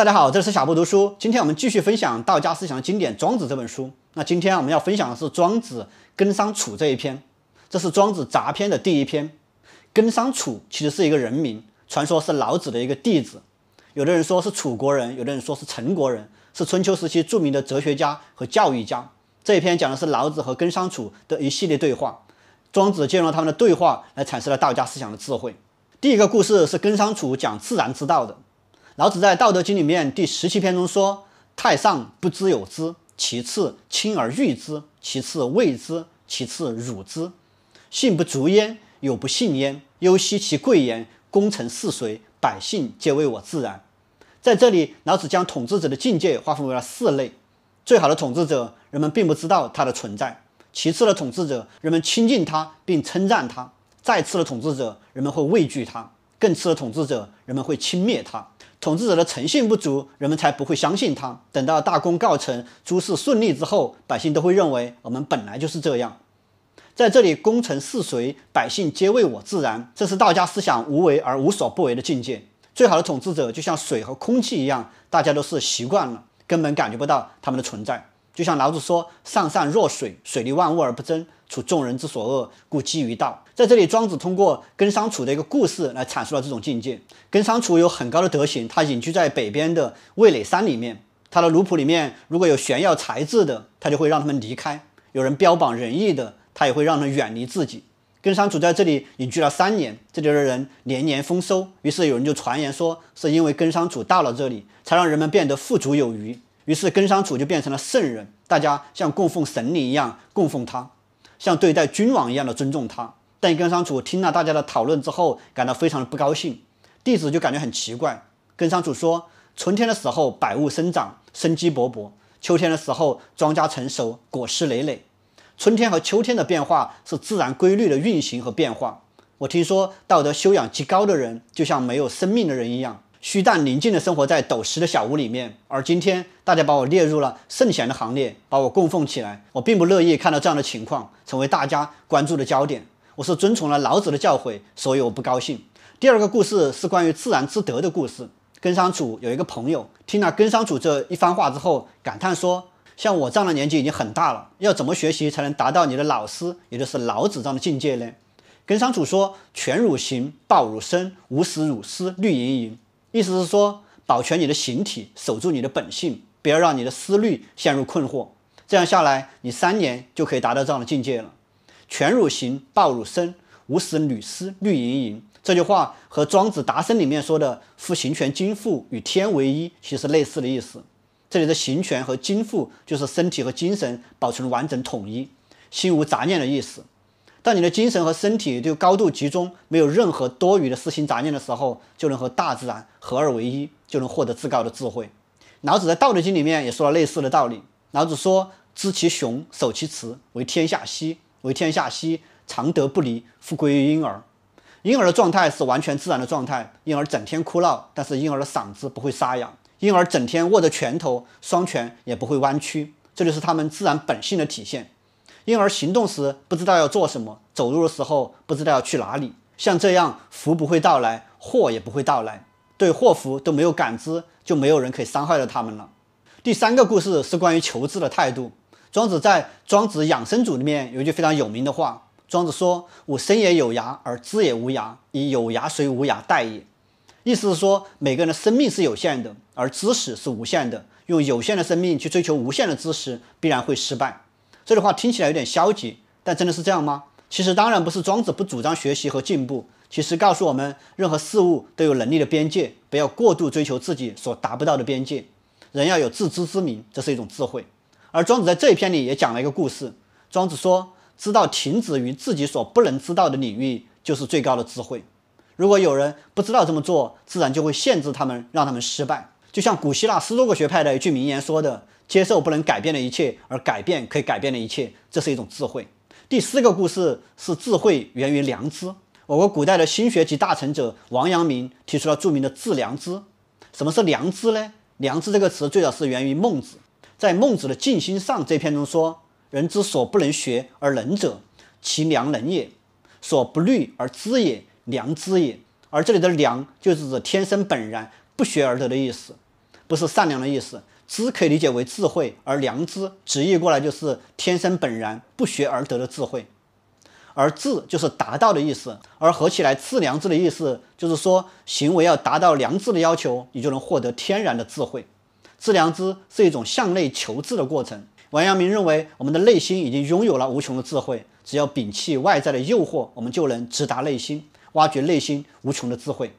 大家好，这里是小布读书。今天我们继续分享道家思想的经典《庄子》这本书。那今天我们要分享的是《庄子·跟商楚》这一篇，这是《庄子》杂篇的第一篇。跟商楚其实是一个人名，传说是老子的一个弟子。有的人说是楚国人，有的人说是陈国人，是春秋时期著名的哲学家和教育家。这一篇讲的是老子和跟商楚的一系列对话，庄子借用了他们的对话来阐释了道家思想的智慧。第一个故事是跟商楚讲自然之道的。老子在《道德经》里面第十七篇中说：“太上不知有之，其次亲而誉之，其次畏之，其次辱之。信不足焉，有不信焉。忧惜其贵焉，功成事遂，百姓皆为我自然。”在这里，老子将统治者的境界划分为了四类：最好的统治者，人们并不知道他的存在；其次的统治者，人们亲近他并称赞他；再次的统治者，人们会畏惧他；更次的统治者，人们会轻蔑他。统治者的诚信不足，人们才不会相信他。等到大功告成、诸事顺利之后，百姓都会认为我们本来就是这样。在这里，功成事遂，百姓皆为我自然，这是道家思想“无为而无所不为”的境界。最好的统治者就像水和空气一样，大家都是习惯了，根本感觉不到他们的存在。就像老子说：“上善若水，水利万物而不争，处众人之所恶，故几于道。”在这里，庄子通过跟商楚的一个故事来阐述了这种境界。跟商楚有很高的德行，他隐居在北边的卫垒山里面。他的奴仆里面如果有炫耀才智的，他就会让他们离开；有人标榜仁义的，他也会让他们远离自己。跟商楚在这里隐居了三年，这里的人年年丰收。于是有人就传言说，是因为跟商楚到了这里，才让人们变得富足有余。于是，耕商楚就变成了圣人，大家像供奉神灵一样供奉他，像对待君王一样的尊重他。但跟商楚听了大家的讨论之后，感到非常的不高兴。弟子就感觉很奇怪，耕商楚说：春天的时候，百物生长，生机勃勃；秋天的时候，庄稼成熟，果实累累。春天和秋天的变化是自然规律的运行和变化。我听说，道德修养极高的人，就像没有生命的人一样。虚淡宁静地生活在斗室的小屋里面，而今天大家把我列入了圣贤的行列，把我供奉起来，我并不乐意看到这样的情况，成为大家关注的焦点。我是遵从了老子的教诲，所以我不高兴。第二个故事是关于自然之德的故事。根商主有一个朋友听了根商主这一番话之后，感叹说：“像我这样的年纪已经很大了，要怎么学习才能达到你的老师，也就是老子这样的境界呢？”根商主说：“全汝行，抱汝深，无死汝师，绿盈盈。”意思是说，保全你的形体，守住你的本性，不要让你的思虑陷入困惑。这样下来，你三年就可以达到这样的境界了。全汝形，暴汝身，无死女尸，绿莹莹。这句话和《庄子·达生》里面说的“复形全精，复与天为一”其实类似的意思。这里的“形权和“精复”，就是身体和精神保存完整统一，心无杂念的意思。当你的精神和身体都高度集中，没有任何多余的私心杂念的时候，就能和大自然合二为一，就能获得至高的智慧。老子在《道德经》里面也说了类似的道理。老子说：“知其雄，守其雌，为天下溪；为天下溪，常德不离，复归于婴儿。”婴儿的状态是完全自然的状态。婴儿整天哭闹，但是婴儿的嗓子不会沙哑；婴儿整天握着拳头，双拳也不会弯曲。这就是他们自然本性的体现。因而行动时不知道要做什么，走路的时候不知道要去哪里。像这样，福不会到来，祸也不会到来，对祸福都没有感知，就没有人可以伤害到他们了。第三个故事是关于求知的态度。庄子在《庄子养生组里面有一句非常有名的话：庄子说：“吾生也有涯，而知也无涯，以有涯随无涯，待也。”意思是说，每个人的生命是有限的，而知识是无限的，用有限的生命去追求无限的知识，必然会失败。这句话听起来有点消极，但真的是这样吗？其实当然不是。庄子不主张学习和进步，其实告诉我们，任何事物都有能力的边界，不要过度追求自己所达不到的边界。人要有自知之明，这是一种智慧。而庄子在这一篇里也讲了一个故事。庄子说，知道停止于自己所不能知道的领域，就是最高的智慧。如果有人不知道这么做，自然就会限制他们，让他们失败。就像古希腊斯多葛学派的一句名言说的。接受不能改变的一切，而改变可以改变的一切，这是一种智慧。第四个故事是智慧源于良知。我国古代的心学集大成者王阳明提出了著名的“致良知”。什么是良知呢？“良知”这个词最早是源于孟子，在孟子的《静心上》这篇中说：“人之所不能学而能者，其良能也；所不虑而知也，良知也。”而这里的“良”就是指天生本然、不学而得的意思，不是善良的意思。知可以理解为智慧，而良知直译过来就是天生本然、不学而得的智慧，而智就是达到的意思，而合起来“致良知”的意思就是说，行为要达到良知的要求，你就能获得天然的智慧。致良知是一种向内求智的过程。王阳明认为，我们的内心已经拥有了无穷的智慧，只要摒弃外在的诱惑，我们就能直达内心，挖掘内心无穷的智慧。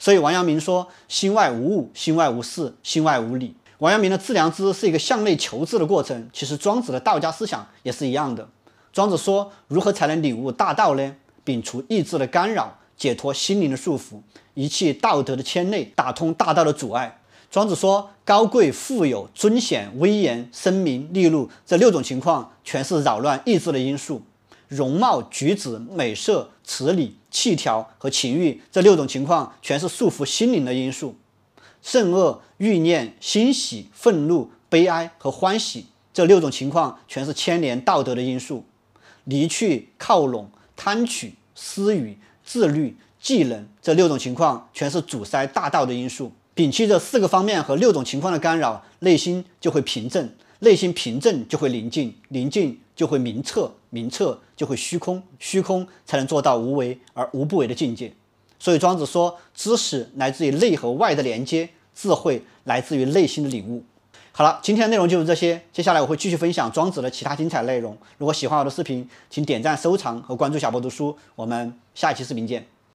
所以，王阳明说：“心外无物，心外无事，心外无理。”王阳明的致良知是一个向内求治的过程，其实庄子的道家思想也是一样的。庄子说，如何才能领悟大道呢？摒除意志的干扰，解脱心灵的束缚，遗弃道德的牵累，打通大道的阻碍。庄子说，高贵富有、尊显威严、声名利禄这六种情况，全是扰乱意志的因素；容貌举止、美色、慈礼、气条和情欲这六种情况，全是束缚心灵的因素。善恶、欲念、欣喜、愤怒、悲哀和欢喜这六种情况，全是牵连道德的因素；离去、靠拢、贪取、私欲、自律、技能这六种情况，全是阻塞大道的因素。摒弃这四个方面和六种情况的干扰，内心就会平正；内心平正就会宁静，宁静就会明澈，明澈就会虚空，虚空才能做到无为而无不为的境界。所以庄子说，知识来自于内和外的连接，智慧来自于内心的领悟。好了，今天的内容就是这些，接下来我会继续分享庄子的其他精彩内容。如果喜欢我的视频，请点赞、收藏和关注小波读书。我们下一期视频见。